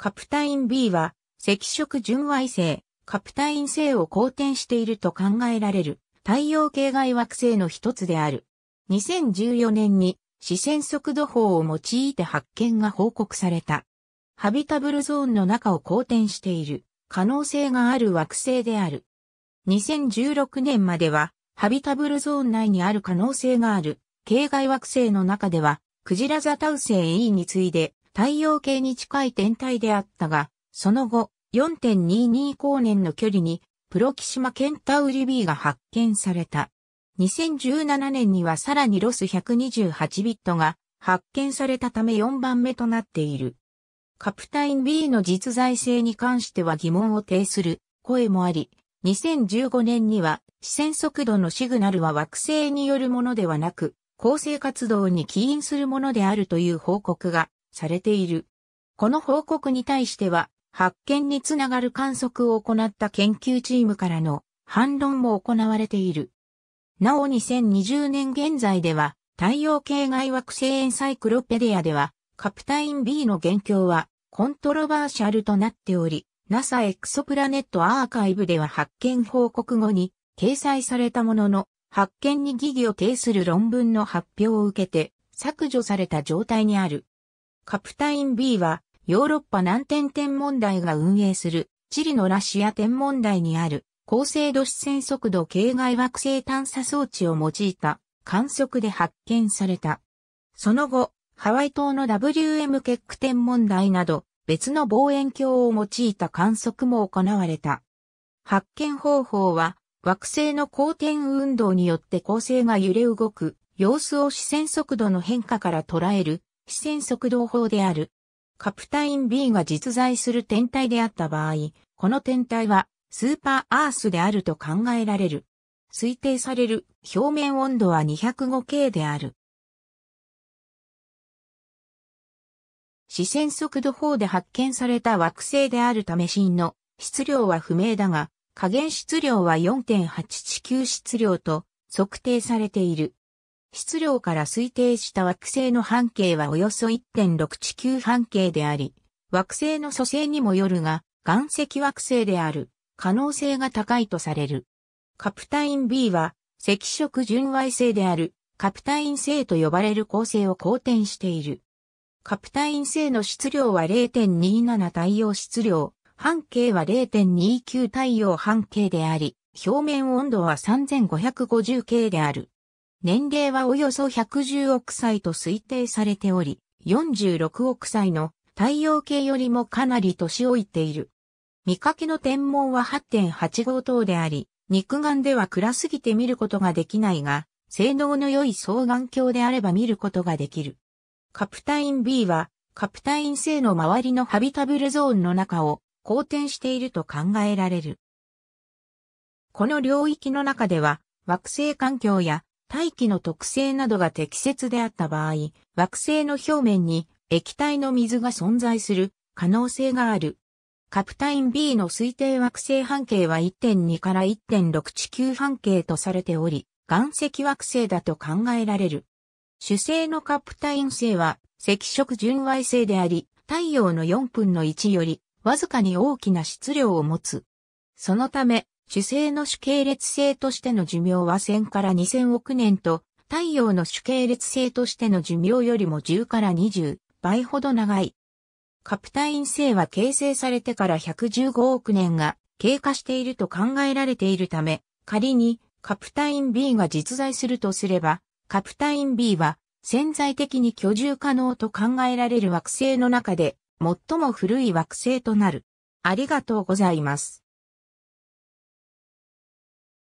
カプタイン B は、赤色純矮星、カプタイン星を好転していると考えられる、太陽系外惑星の一つである。2014年に、視線速度法を用いて発見が報告された。ハビタブルゾーンの中を好転している、可能性がある惑星である。2016年までは、ハビタブルゾーン内にある可能性がある、系外惑星の中では、クジラザタウ星 E に次いで、太陽系に近い天体であったが、その後、4.22光年の距離に、プロキシマケンタウリ B が発見された。2017年にはさらにロス128ビットが発見されたため4番目となっている。カプタイン B の実在性に関しては疑問を呈する声もあり、2015年には視線速度のシグナルは惑星によるものではなく、構成活動に起因するものであるという報告がされている。この報告に対しては、発見につながる観測を行った研究チームからの反論も行われている。なお2020年現在では、太陽系外惑星エンサイクロペディアでは、カプタイン B の元凶はコントロバーシャルとなっており、NASA エクソプラネットアーカイブでは発見報告後に掲載されたものの、発見に疑義を呈する論文の発表を受けて削除された状態にある。カプタイン B は、ヨーロッパ南天天文台が運営する、チリのラシア天文台にある、高精度視線速度系外惑星探査装置を用いた観測で発見された。その後、ハワイ島の WM ケック天文台など、別の望遠鏡を用いた観測も行われた。発見方法は、惑星の公転運動によって恒星が揺れ動く、様子を視線速度の変化から捉える非線速動法である。カプタイン B が実在する天体であった場合、この天体はスーパーアースであると考えられる。推定される表面温度は 205K である。視線速度法で発見された惑星であるためンの質量は不明だが、加減質量は4 8地球質量と測定されている。質量から推定した惑星の半径はおよそ1.6地球半径であり、惑星の組成にもよるが、岩石惑星である可能性が高いとされる。カプタイン B は赤色純矮星であるカプタイン星と呼ばれる構成を好転している。カプタイン星の質量は0.27太陽質量、半径は0.29太陽半径であり、表面温度は3550 k である。年齢はおよそ110億歳と推定されており、46億歳の太陽系よりもかなり年老いている。見かけの天文は8.85等であり、肉眼では暗すぎて見ることができないが、性能の良い双眼鏡であれば見ることができる。カプタイン B は、カプタイン星の周りのハビタブルゾーンの中を好転していると考えられる。この領域の中では、惑星環境や大気の特性などが適切であった場合、惑星の表面に液体の水が存在する可能性がある。カプタイン B の推定惑星半径は1.2から1.6地球半径とされており、岩石惑星だと考えられる。主星のカプタイン星は赤色純矮星であり、太陽の4分の1よりわずかに大きな質量を持つ。そのため、主星の主系列星としての寿命は1000から2000億年と、太陽の主系列星としての寿命よりも10から20倍ほど長い。カプタイン星は形成されてから115億年が経過していると考えられているため、仮にカプタイン B が実在するとすれば、カプタイン B は潜在的に居住可能と考えられる惑星の中で最も古い惑星となる。ありがとうございます。